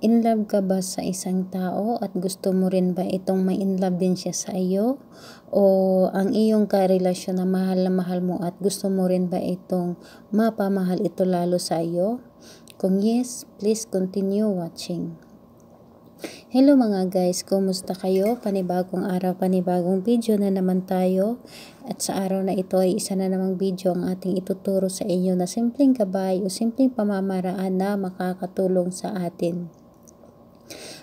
In love ka ba sa isang tao at gusto mo rin ba itong may in love din siya sa iyo? O ang iyong karelasyon na mahal na mahal mo at gusto mo rin ba itong mapamahal ito lalo sa iyo? Kung yes, please continue watching. Hello mga guys, kumusta kayo? Panibagong araw, panibagong video na naman tayo. At sa araw na ito ay isa na namang video ang ating ituturo sa inyo na simpleng gabay o simpleng pamamaraan na makakatulong sa atin.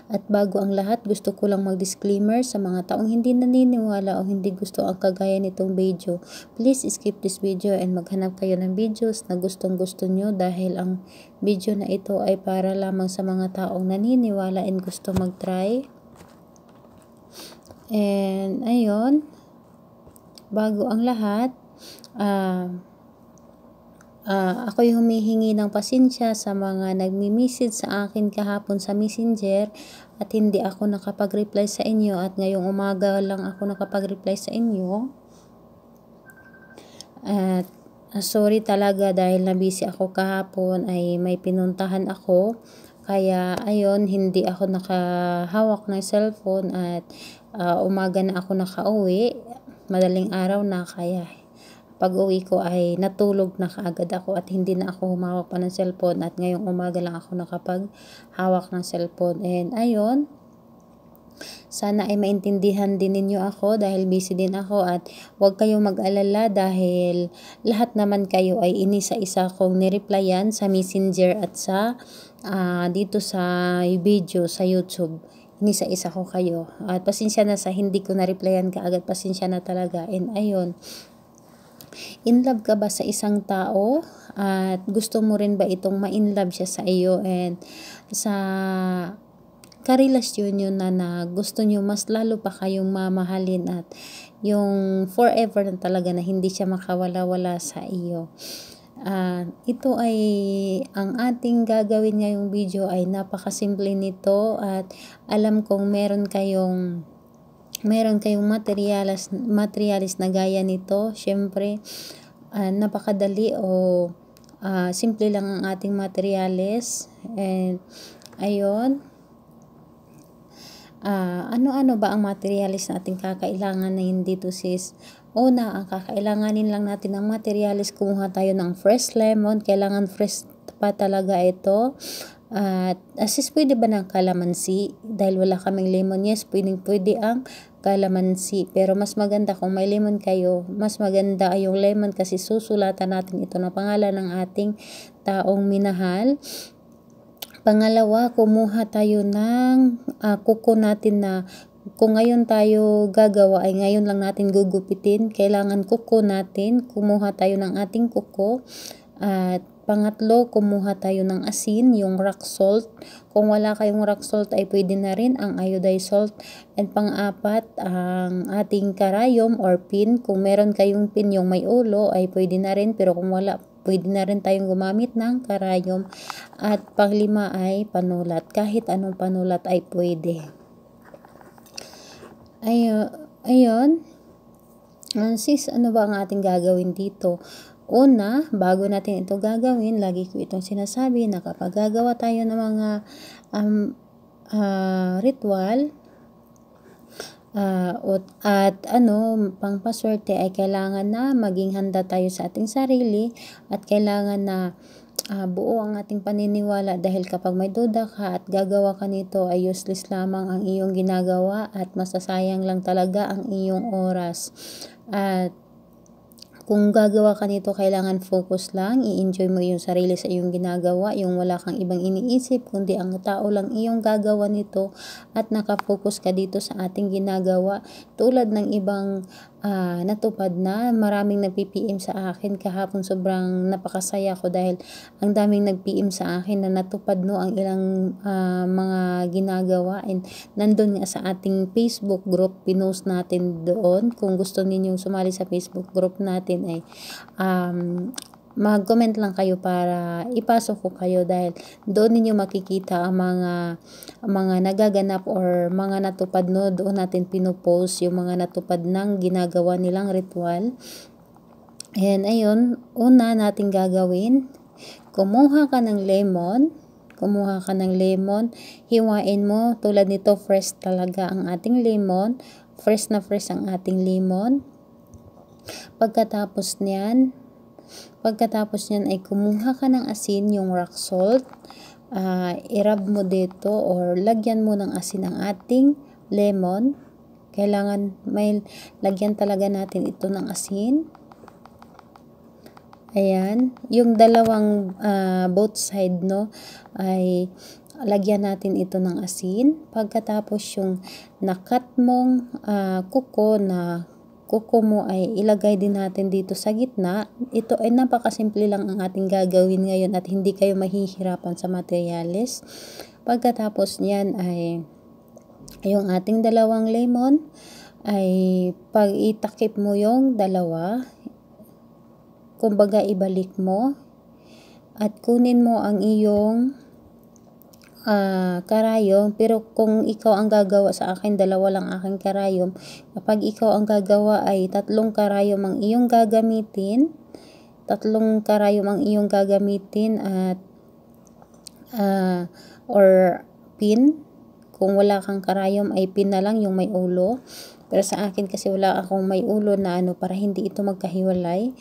At bago ang lahat, gusto ko lang mag-disclaimer sa mga taong hindi naniniwala o hindi gusto ang kagaya nitong video. Please skip this video and maghanap kayo ng videos na gustong gusto nyo dahil ang video na ito ay para lamang sa mga taong naniniwala and gusto mag-try. And ayun, bago ang lahat, ah... Uh, Uh, ako'y humihingi ng pasensya sa mga nagmi-message sa akin kahapon sa messenger at hindi ako nakapag-reply sa inyo at ngayong umaga lang ako nakapag-reply sa inyo. At ah, sorry talaga dahil nabisi ako kahapon ay may pinuntahan ako kaya ayon hindi ako nakahawak ng cellphone at uh, umaga na ako nakauwi madaling araw na kaya pag uwi ko ay natulog na kaagad ako at hindi na ako humawak pa ng cellphone at ngayong umaga lang ako nakapag hawak ng cellphone and ayon sana ay maintindihan din ninyo ako dahil busy din ako at huwag kayong mag-alala dahil lahat naman kayo ay inisa-isa kong nireplyan sa messenger at sa uh, dito sa video sa YouTube inisa-isa ko kayo. At pasensya na sa hindi ko na-replyan kaagad, pasensya na talaga. And ayon in love ka ba sa isang tao at gusto mo rin ba itong ma-in love siya sa iyo and sa karelasyon nyo na, na gusto nyo mas lalo pa kayong mamahalin at yung forever na talaga na hindi siya makawala-wala sa iyo. Uh, ito ay ang ating gagawin ngayong video ay napakasimple nito at alam kong meron kayong meron kayong materialis, materialis na gaya nito, syempre, uh, napakadali o uh, simple lang ang ating materialis. And, ayun. Uh, ano-ano ba ang materialis na ating kakailangan na hindi to sis? Una, ang kakailanganin lang natin ng materialis, kumuha tayo ng fresh lemon. Kailangan fresh pa talaga ito. At uh, sis, pwede ba ng kalamansi? Dahil wala kaming lemon, yes, pwede, pwede ang kalamansi. Pero mas maganda kung may lemon kayo, mas maganda yung lemon kasi susulatan natin ito na pangalan ng ating taong minahal. Pangalawa, kumuha tayo ng uh, kuko natin na kung ngayon tayo gagawa ay ngayon lang natin gugupitin. Kailangan kuko natin. Kumuha tayo ng ating kuko at Pangatlo, kumuha tayo ng asin, yung rock salt. Kung wala kayong rock salt ay pwede na rin ang iodized salt. And pang-apat, ang ating karayom or pin. Kung meron kayong pin yung may ulo ay pwede na rin pero kung wala pwede na rin tayong gumamit ng karayom. At panglima ay panulat. Kahit anong panulat ay pwede. Ay, ayun. Sis, ano ba ang ating gagawin dito? Una, bago natin ito gagawin, lagi ko itong sinasabi na kapag gagawa tayo ng mga um, uh, ritual uh, ah, at, at ano, paswerte ay kailangan na maging handa tayo sa ating sarili at kailangan na uh, buo ang ating paniniwala dahil kapag may duda ka at gagawa ka nito ay useless lamang ang iyong ginagawa at masasayang lang talaga ang iyong oras. At kung gagawa ka nito, kailangan focus lang, i-enjoy mo yung sarili sa iyong ginagawa, yung wala kang ibang iniisip, kundi ang tao lang iyong gagawa nito at nakafocus ka dito sa ating ginagawa. Tulad ng ibang uh, natupad na. Maraming nag-PM sa akin kahapon. Sobrang napakasaya ko dahil ang daming nag-PM sa akin na natupad no ang ilang uh, mga ginagawa. And nandun nga sa ating Facebook group, pinost natin doon. Kung gusto ninyong sumali sa Facebook group natin ay um, mag-comment lang kayo para ipasok ko kayo dahil doon ninyo makikita ang mga mga nagaganap or mga natupad no doon natin pinopost yung mga natupad ng ginagawa nilang ritual and ayun una nating gagawin kumuha ka ng lemon kumuha ka ng lemon hiwain mo tulad nito fresh talaga ang ating lemon fresh na fresh ang ating lemon pagkatapos niyan Pagkatapos niyan ay kumuha ka ng asin, yung rock salt, uh, irab mo dito or lagyan mo ng asin ang ating lemon. Kailangan may lagyan talaga natin ito ng asin. Ayan, yung dalawang uh, both side no ay lagyan natin ito ng asin. Pagkatapos yung nakat mong uh, kuko na kuko mo ay ilagay din natin dito sa gitna. Ito ay napakasimple lang ang ating gagawin ngayon at hindi kayo mahihirapan sa materyales. Pagkatapos niyan ay yung ating dalawang lemon ay pag itakip mo yung dalawa, kumbaga ibalik mo at kunin mo ang iyong uh, karayom, pero kung ikaw ang gagawa sa akin, dalawa lang aking karayom. Kapag ikaw ang gagawa ay tatlong karayom ang iyong gagamitin. Tatlong karayom ang iyong gagamitin at uh, or pin. Kung wala kang karayom ay pin na lang yung may ulo. Pero sa akin kasi wala akong may ulo na ano para hindi ito magkahiwalay.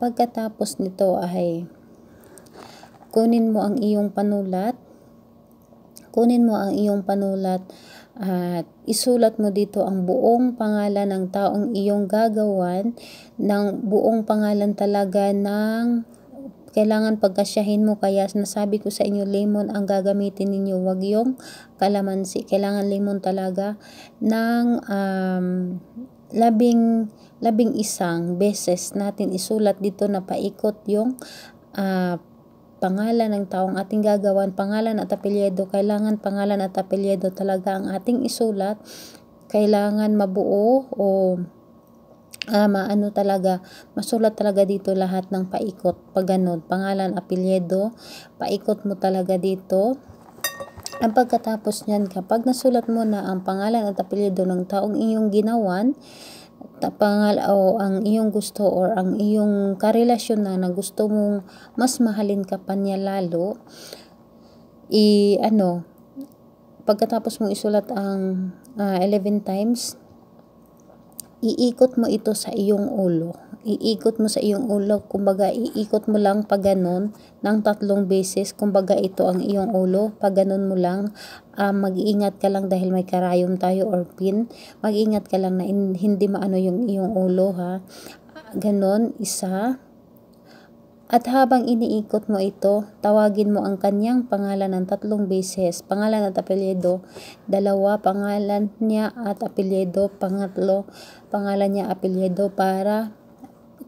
Pagkatapos nito ay kunin mo ang iyong panulat kunin mo ang iyong panulat at isulat mo dito ang buong pangalan ng taong iyong gagawan, ng buong pangalan talaga ng kailangan pagkasyahin mo kaya nasabi ko sa inyo lemon ang gagamitin ninyo wag yung kalamansi kailangan lemon talaga ng um, labing labing isang beses natin isulat dito na paikot yung uh, pangalan ng taong ating gagawan, pangalan at apelyedo, kailangan pangalan at apelyedo talaga ang ating isulat, kailangan mabuo o uh, maano talaga, masulat talaga dito lahat ng paikot, pag ganun, pangalan, apelyedo, paikot mo talaga dito, ang pagkatapos niyan, kapag nasulat mo na ang pangalan at apelyido ng taong iyong ginawan, tapangal o ang iyong gusto or ang iyong karelasyon na, na gusto mong mas mahalin ka pa niya lalo i ano pagkatapos mong isulat ang uh, ah, 11 times iikot mo ito sa iyong ulo iikot mo sa iyong ulo. Kumbaga, iikot mo lang pag ganun ng tatlong beses. Kumbaga, ito ang iyong ulo. Pag ganun mo lang, uh, mag-iingat ka lang dahil may karayom tayo or pin. Mag-iingat ka lang na in, hindi maano yung iyong ulo ha. Ganon, isa. At habang iniikot mo ito, tawagin mo ang kanyang pangalan ng tatlong beses. Pangalan at apelyido, dalawa, pangalan niya at apelyido, pangatlo, pangalan niya, apelyido para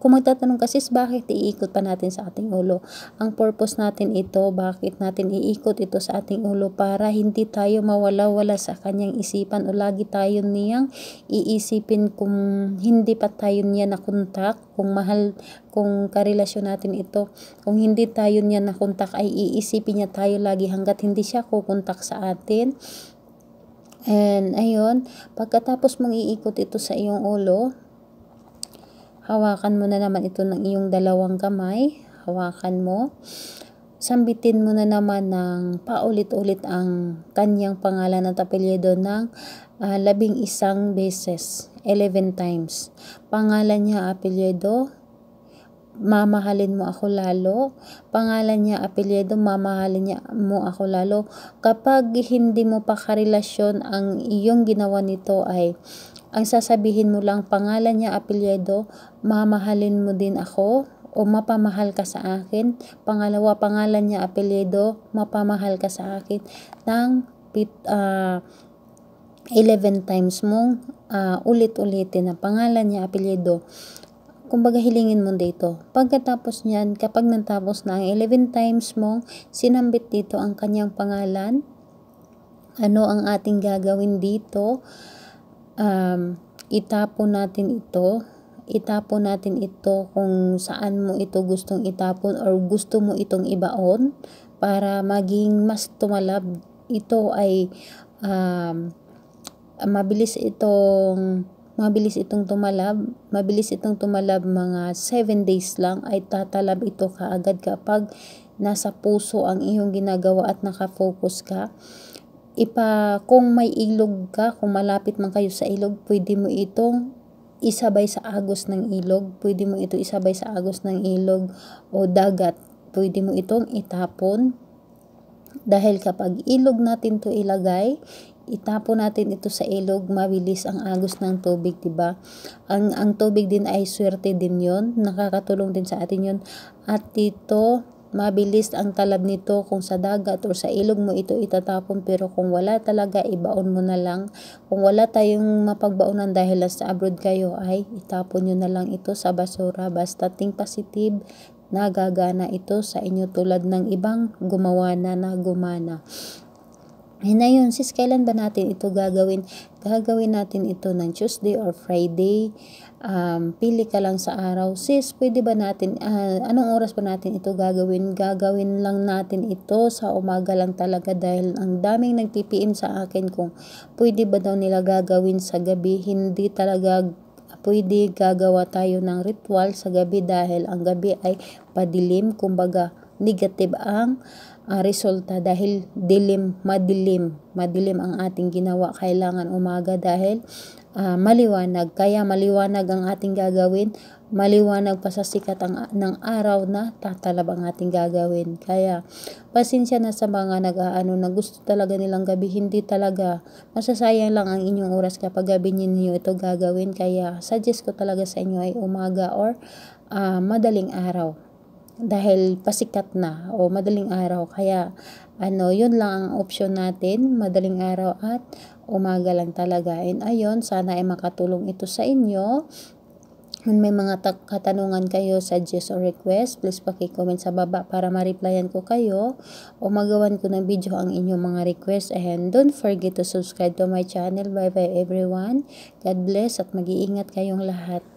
kung magtatanong ka, sis, bakit iikot pa natin sa ating ulo? Ang purpose natin ito, bakit natin iikot ito sa ating ulo para hindi tayo mawala-wala sa kanyang isipan o lagi tayo niyang iisipin kung hindi pa tayo niya nakontak, kung mahal, kung karelasyon natin ito. Kung hindi tayo niya nakontak ay iisipin niya tayo lagi hanggat hindi siya kukontak sa atin. And ayun, pagkatapos mong iikot ito sa iyong ulo, Hawakan mo na naman ito ng iyong dalawang kamay. Hawakan mo. Sambitin mo na naman ng paulit-ulit ang kanyang pangalan at apelyido ng uh, labing isang beses. 11 times. Pangalan niya, apelyido, mamahalin mo ako lalo. Pangalan niya, apelyido, mamahalin niya mo ako lalo. Kapag hindi mo pa karelasyon ang iyong ginawa nito ay ang sasabihin mo lang pangalan niya, apelyido, mamahalin mo din ako o mapamahal ka sa akin. Pangalawa, pangalan niya, apelyido, mapamahal ka sa akin Nang uh, ah, 11 times mong uh, ulit-ulitin na pangalan niya, apelyido kumbaga hilingin mo dito. Pagkatapos niyan, kapag natapos na ang 11 times mong sinambit dito ang kanyang pangalan, ano ang ating gagawin dito, um, itapon natin ito. Itapon natin ito kung saan mo ito gustong itapon or gusto mo itong ibaon para maging mas tumalab. Ito ay um, mabilis itong mabilis itong tumalab. Mabilis itong tumalab mga 7 days lang ay tatalab ito kaagad kapag nasa puso ang iyong ginagawa at nakafocus ka ipa, kung may ilog ka, kung malapit man kayo sa ilog, pwede mo itong isabay sa agos ng ilog, pwede mo ito isabay sa agos ng ilog o dagat, pwede mo itong itapon. Dahil kapag ilog natin to ilagay, itapon natin ito sa ilog, mabilis ang agos ng tubig, 'di ba? Ang ang tubig din ay swerte din 'yon, nakakatulong din sa atin 'yon. At dito Mabilis ang talab nito kung sa dagat o sa ilog mo ito itatapon pero kung wala talaga ibaon mo na lang. Kung wala tayong mapagbaonan dahil sa abroad kayo ay itapon nyo na lang ito sa basura basta ting positive nagagana ito sa inyo tulad ng ibang gumawa na na gumana. And ayun, sis, kailan ba natin ito gagawin? Gagawin natin ito ng Tuesday or Friday. Um, pili ka lang sa araw. Sis, pwede ba natin, uh, anong oras ba natin ito gagawin? Gagawin lang natin ito sa umaga lang talaga dahil ang daming nag-PPM sa akin kung pwede ba daw nila gagawin sa gabi. Hindi talaga pwede gagawa tayo ng ritual sa gabi dahil ang gabi ay padilim, kumbaga negative ang uh, resulta dahil dilim, madilim, madilim ang ating ginawa. Kailangan umaga dahil uh, maliwanag. Kaya maliwanag ang ating gagawin, maliwanag pa sa sikat ang, ng araw na tatalab ang ating gagawin. Kaya pasensya na sa mga nag-aano na gusto talaga nilang gabi, hindi talaga. Masasayang lang ang inyong oras kapag gabi ninyo ito gagawin. Kaya suggest ko talaga sa inyo ay umaga or uh, madaling araw dahil pasikat na o madaling araw kaya ano yun lang ang option natin madaling araw at umaga lang talaga and ayun sana ay makatulong ito sa inyo kung may mga katanungan kayo, sa suggest or request, please paki-comment sa baba para ma-replyan ko kayo o magawan ko ng video ang inyong mga request. And don't forget to subscribe to my channel. Bye-bye everyone. God bless at mag-iingat kayong lahat.